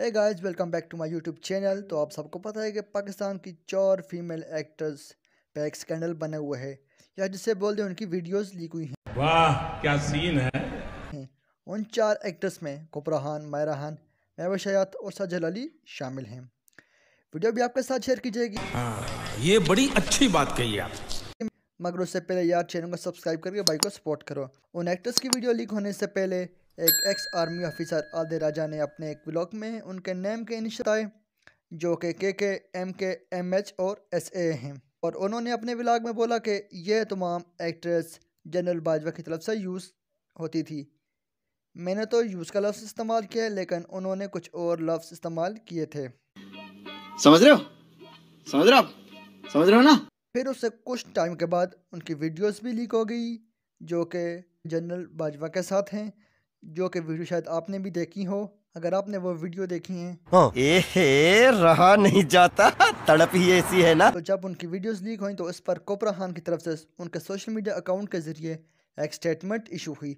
है guys welcome back to my YouTube channel तो आप सबको पता है कि पाकिस्तान की चार फीमेल एक्टर्स पे एक स्कैंडल बने हुए है या जिसे बोल दें उनकी वीडियोस लीक हुई हैं वाह क्या सीन है उन चार एक्टर्स में कुपराहान मायराहान महबा शयात और साजल अली शामिल हैं वीडियो भी आपके साथ शेयर की जाएगी हाँ, ये बड़ी अच्छी बात कही आप मगर उससे पहले यार चैनल को सब्सक्राइब करके भाई को सपोर्ट करो उन एक्टर्स की वीडियो लीक होने से पहले एक एक्स आर्मी ऑफिसर आदे राजा ने अपने एक ब्लॉग में उनके नेम के इनिशियल जो कि के K M K M H और एस ए हैं और उन्होंने अपने ब्लॉग में बोला कि यह तमाम एक्ट्रेस जनरल बाजवा की तरफ से यूज़ होती थी मैंने तो यूज़ का लफ्ज़ इस्तेमाल किया लेकिन उन्होंने कुछ और लफ्ज़ इस्तेमाल किए थे समझ रहे हो समझ रहे हो समझ रहे हो ना फिर उससे कुछ टाइम के बाद उनकी वीडियोस भी लीक हो गई जो कि जनरल बाजवा के साथ हैं जो कि वीडियो शायद आपने भी देखी हो अगर आपने वो वीडियो देखी है हाँ। रहा नहीं जाता तड़प ही ऐसी है ना तो जब उनकी वीडियोस लीक हुई तो इस पर कोपरा खान की तरफ से उनके सोशल मीडिया अकाउंट के जरिए एक स्टेटमेंट इशू हुई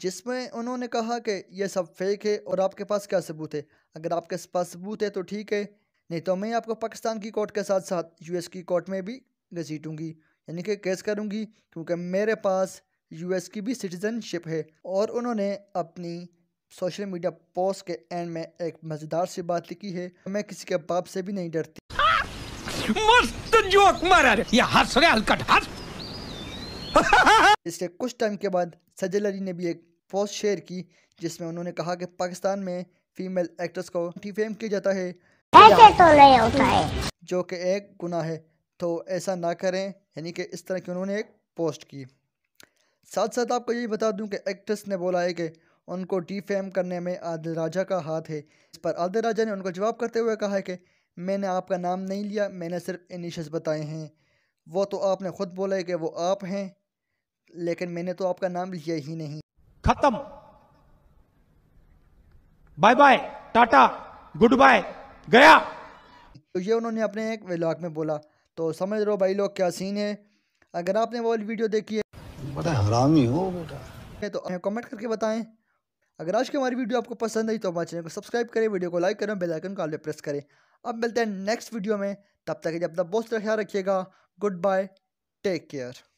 जिसमें उन्होंने कहा कि ये सब फेक है और आपके पास क्या सबूत है अगर आपके पास सबूत है तो ठीक है नहीं तो मैं आपको पाकिस्तान की कोर्ट के साथ साथ यूएस की कोर्ट में भी घसीटूंगी यानी कि केस करूंगी क्योंकि मेरे पास यूएस की भी सिटीजनशिप है और उन्होंने अपनी सोशल मीडिया पोस्ट के एंड में एक मज़ेदार सी बात लिखी है मैं किसी के बाप से भी नहीं डरती मस्त जोक इसके कुछ टाइम के बाद सजल अली ने भी एक पोस्ट शेयर की जिसमें उन्होंने कहा कि पाकिस्तान में फीमेल एक्ट्रेस को फेम किया जाता है ऐसे तो नहीं होता है जो कि एक गुना है तो ऐसा ना करें यानी कि इस तरह की उन्होंने एक पोस्ट की साथ साथ आपको ये बता दूं कि एक्ट्रेस ने बोला है कि उनको डी करने में आदिल राजा का हाथ है इस पर आदिल राजा ने उनको जवाब करते हुए कहा है कि मैंने आपका नाम नहीं लिया मैंने सिर्फ इनिशस बताए हैं वो तो आपने खुद बोला है कि वो आप हैं लेकिन मैंने तो आपका नाम लिया ही नहीं खत्म bye bye tata goodbye गया तो ये उन्होंने अपने एक व्लॉग में बोला तो समझ लो भाई लोग क्या सीन है अगर आपने वो वीडियो देखी है बड़ा हरामी हो बेटा तो कमेंट करके बताएं अगर आज की हमारी वीडियो आपको पसंद आई तो हमारे चैनल को सब्सक्राइब करें वीडियो को लाइक करें बेल आइकन को आगे प्रेस करें अब मिलते हैं नेक्स्ट वीडियो में तब तक अपना बहुत सारा ख्याल रखिएगा गुड बाय टेक केयर